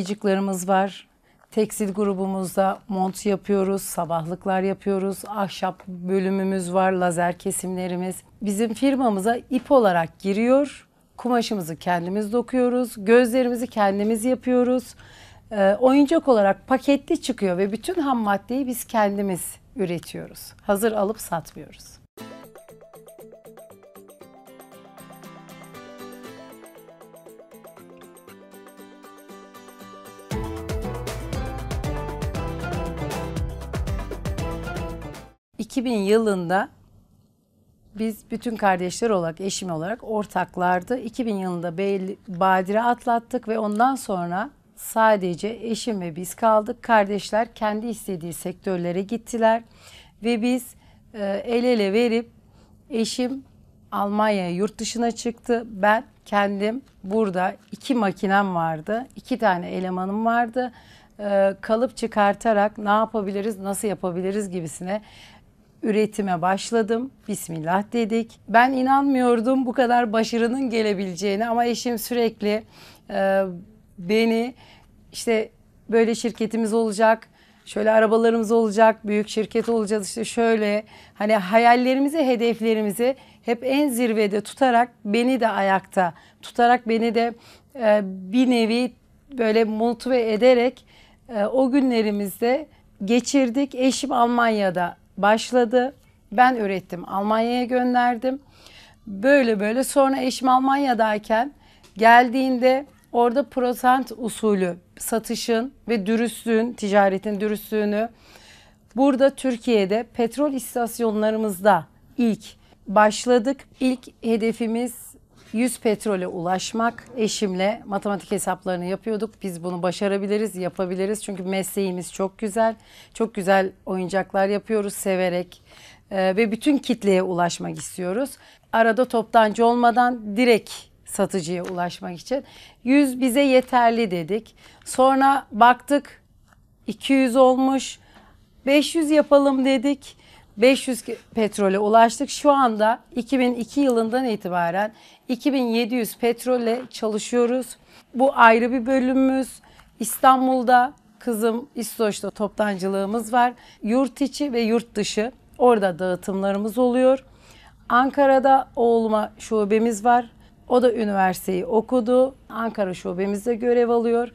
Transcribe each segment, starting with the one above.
Biciklerimiz var. Tekstil grubumuzda mont yapıyoruz, sabahlıklar yapıyoruz, ahşap bölümümüz var, lazer kesimlerimiz. Bizim firmamıza ip olarak giriyor. Kumaşımızı kendimiz dokuyoruz, gözlerimizi kendimiz yapıyoruz. E, oyuncak olarak paketli çıkıyor ve bütün ham maddeyi biz kendimiz üretiyoruz. Hazır alıp satmıyoruz. 2000 yılında biz bütün kardeşler olarak, eşim olarak ortaklardı. 2000 yılında Beyli, Badire atlattık ve ondan sonra sadece eşim ve biz kaldık. Kardeşler kendi istediği sektörlere gittiler ve biz e, el ele verip eşim Almanya'ya yurt dışına çıktı. Ben kendim burada iki makinem vardı, iki tane elemanım vardı. E, kalıp çıkartarak ne yapabiliriz, nasıl yapabiliriz gibisine üretime başladım. Bismillah dedik. Ben inanmıyordum bu kadar başarının gelebileceğini ama eşim sürekli e, beni işte böyle şirketimiz olacak, şöyle arabalarımız olacak, büyük şirket olacağız işte şöyle. Hani hayallerimizi, hedeflerimizi hep en zirvede tutarak beni de ayakta tutarak beni de e, bir nevi böyle motive ederek e, o günlerimizde geçirdik. Eşim Almanya'da başladı. Ben ürettim, Almanya'ya gönderdim. Böyle böyle sonra eşim Almanya'dayken geldiğinde orada prosent usulü satışın ve dürüstlüğün, ticaretin dürüstlüğünü burada Türkiye'de petrol istasyonlarımızda ilk başladık. İlk hedefimiz 100 petrole ulaşmak. Eşimle matematik hesaplarını yapıyorduk. Biz bunu başarabiliriz, yapabiliriz. Çünkü mesleğimiz çok güzel. Çok güzel oyuncaklar yapıyoruz severek ee, ve bütün kitleye ulaşmak istiyoruz. Arada toptancı olmadan direkt satıcıya ulaşmak için 100 bize yeterli dedik. Sonra baktık 200 olmuş. 500 yapalım dedik. 500 petrole ulaştık. Şu anda 2002 yılından itibaren 2700 petrolle çalışıyoruz. Bu ayrı bir bölümümüz. İstanbul'da kızım İstoç'ta toptancılığımız var. Yurt içi ve yurt dışı orada dağıtımlarımız oluyor. Ankara'da oğluma şubemiz var. O da üniversiteyi okudu. Ankara şubemizde görev alıyor.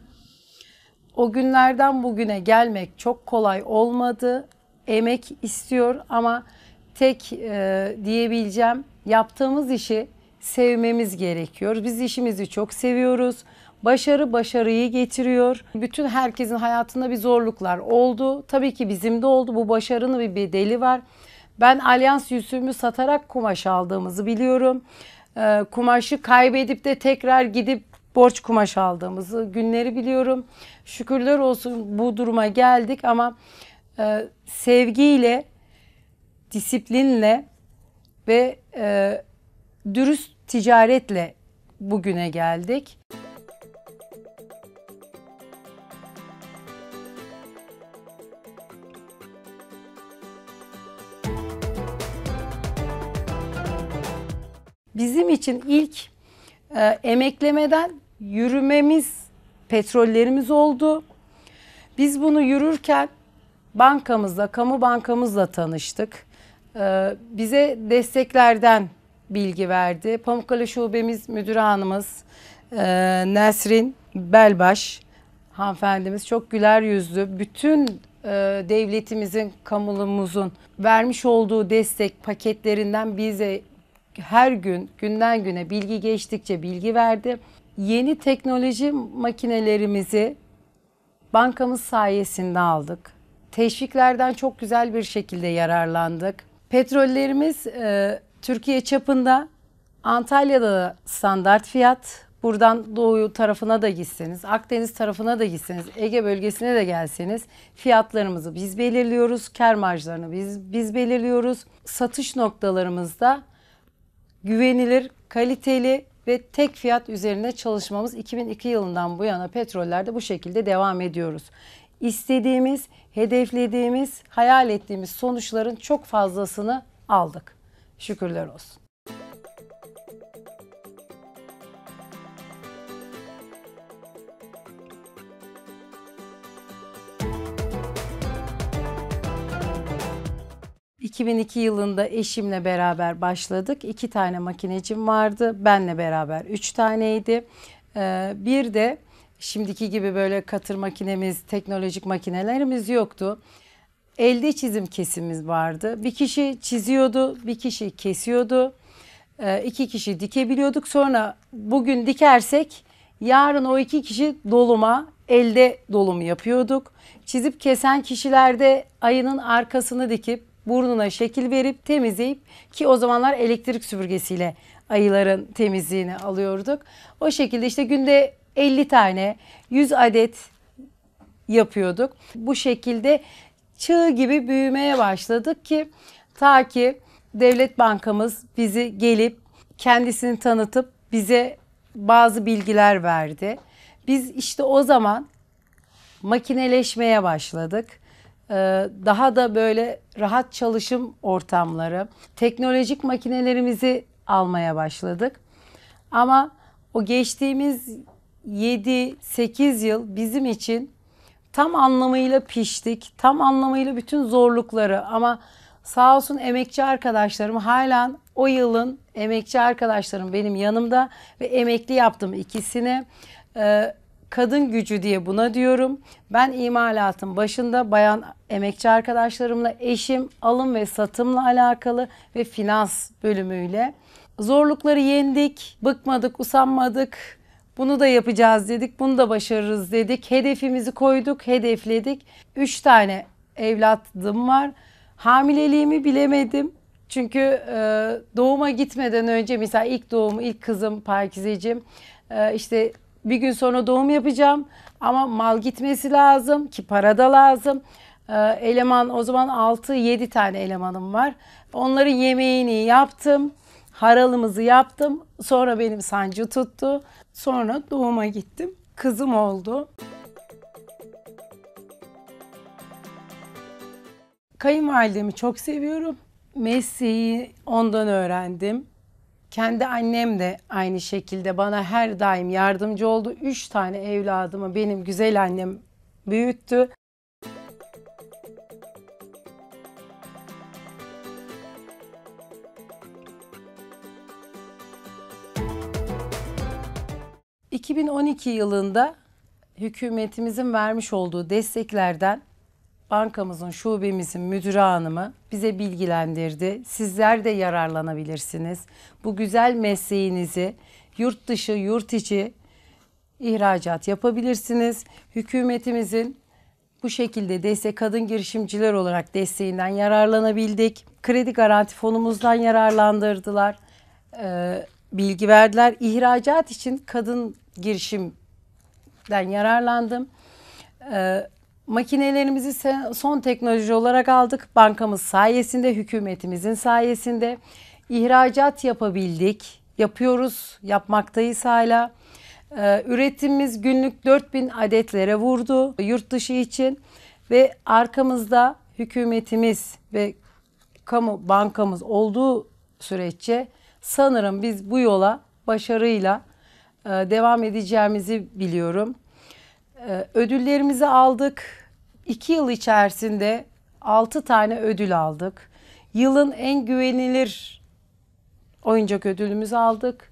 O günlerden bugüne gelmek çok kolay olmadı emek istiyor ama tek e, diyebileceğim yaptığımız işi sevmemiz gerekiyor. Biz işimizi çok seviyoruz. Başarı başarıyı getiriyor. Bütün herkesin hayatında bir zorluklar oldu. Tabii ki bizim de oldu. Bu başarının bir bedeli var. Ben alyans yüzüğümü satarak kumaş aldığımızı biliyorum. E, kumaşı kaybedip de tekrar gidip borç kumaş aldığımızı günleri biliyorum. Şükürler olsun bu duruma geldik ama e, sevgiyle, disiplinle ve e, dürüst ticaretle bugüne geldik. Bizim için ilk e, emeklemeden yürümemiz petrollerimiz oldu. Biz bunu yürürken bankamızla, kamu bankamızla tanıştık. Ee, bize desteklerden bilgi verdi. Pamukkale Şubemiz müdür Hanımız e, Nesrin Belbaş hanımefendimiz çok güler yüzlü. Bütün e, devletimizin, kamulumuzun vermiş olduğu destek paketlerinden bize her gün, günden güne bilgi geçtikçe bilgi verdi. Yeni teknoloji makinelerimizi bankamız sayesinde aldık. Teşviklerden çok güzel bir şekilde yararlandık. Petrollerimiz e, Türkiye çapında Antalya'da standart fiyat. Buradan doğu tarafına da gitseniz, Akdeniz tarafına da gitseniz, Ege bölgesine de gelseniz fiyatlarımızı biz belirliyoruz, kar marjlarını biz, biz belirliyoruz. Satış noktalarımızda güvenilir, kaliteli ve tek fiyat üzerine çalışmamız 2002 yılından bu yana petrollerde bu şekilde devam ediyoruz istediğimiz, hedeflediğimiz, hayal ettiğimiz sonuçların çok fazlasını aldık. Şükürler olsun. ...2002 yılında eşimle beraber başladık. İki tane makinecim vardı. Benle beraber üç taneydi. Ee, bir de Şimdiki gibi böyle katır makinemiz, teknolojik makinelerimiz yoktu. Elde çizim kesimiz vardı. Bir kişi çiziyordu, bir kişi kesiyordu. E, iki kişi dikebiliyorduk. Sonra bugün dikersek yarın o iki kişi doluma, elde dolum yapıyorduk. Çizip kesen kişilerde ayının arkasını dikip burnuna şekil verip temizleyip ki o zamanlar elektrik süpürgesiyle ayıların temizliğini alıyorduk. O şekilde işte günde 50 tane 100 adet yapıyorduk. Bu şekilde çığ gibi büyümeye başladık ki ta ki Devlet Bankamız bizi gelip kendisini tanıtıp bize bazı bilgiler verdi. Biz işte o zaman makineleşmeye başladık. Ee, daha da böyle rahat çalışım ortamları, teknolojik makinelerimizi almaya başladık. Ama o geçtiğimiz 7-8 yıl bizim için tam anlamıyla piştik. Tam anlamıyla bütün zorlukları ama sağ olsun emekçi arkadaşlarım halen o yılın emekçi arkadaşlarım benim yanımda ve emekli yaptım ikisini. Ee, kadın gücü diye buna diyorum. Ben imalatın başında bayan emekçi arkadaşlarımla eşim alım ve satımla alakalı ve finans bölümüyle zorlukları yendik, bıkmadık, usanmadık, bunu da yapacağız dedik. Bunu da başarırız dedik. Hedefimizi koyduk, hedefledik. Üç tane evladım var. Hamileliğimi bilemedim. Çünkü e, doğuma gitmeden önce mesela ilk doğum, ilk kızım Parkizeciğim e, işte bir gün sonra doğum yapacağım ama mal gitmesi lazım ki para da lazım. E, eleman o zaman 6-7 tane elemanım var. Onların yemeğini yaptım haralımızı yaptım. Sonra benim sancı tuttu. Sonra doğuma gittim. Kızım oldu. Kayınvalidemi çok seviyorum. Mesleği ondan öğrendim. Kendi annem de aynı şekilde bana her daim yardımcı oldu. Üç tane evladımı benim güzel annem büyüttü. 2012 yılında hükümetimizin vermiş olduğu desteklerden bankamızın şubemizin müdürü hanımı bize bilgilendirdi. Sizler de yararlanabilirsiniz. Bu güzel mesleğinizi yurt dışı, yurt içi ihracat yapabilirsiniz. Hükümetimizin bu şekilde destek kadın girişimciler olarak desteğinden yararlanabildik. Kredi garanti fonumuzdan yararlandırdılar. Ee, bilgi verdiler. İhracat için kadın girişimden yararlandım. E, makinelerimizi son teknoloji olarak aldık. Bankamız sayesinde, hükümetimizin sayesinde ihracat yapabildik. Yapıyoruz, yapmaktayız hala. Ee, üretimimiz günlük 4000 adetlere vurdu yurt dışı için ve arkamızda hükümetimiz ve kamu bankamız olduğu süreççe sanırım biz bu yola başarıyla ee, devam edeceğimizi biliyorum. Ee, ödüllerimizi aldık. İki yıl içerisinde altı tane ödül aldık. Yılın en güvenilir oyuncak ödülümüzü aldık.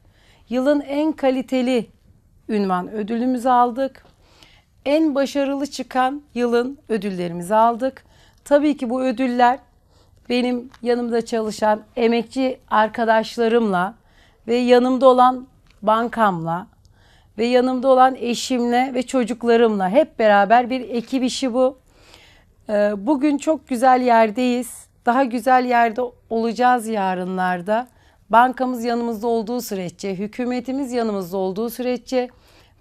Yılın en kaliteli ünvan ödülümüzü aldık. En başarılı çıkan yılın ödüllerimizi aldık. Tabii ki bu ödüller benim yanımda çalışan emekçi arkadaşlarımla ve yanımda olan bankamla ve yanımda olan eşimle ve çocuklarımla hep beraber bir ekip işi bu. Ee, bugün çok güzel yerdeyiz. Daha güzel yerde olacağız yarınlarda. Bankamız yanımızda olduğu sürece, hükümetimiz yanımızda olduğu sürece,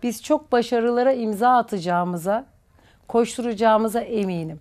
biz çok başarılara imza atacağımıza, koşturacağımıza eminim.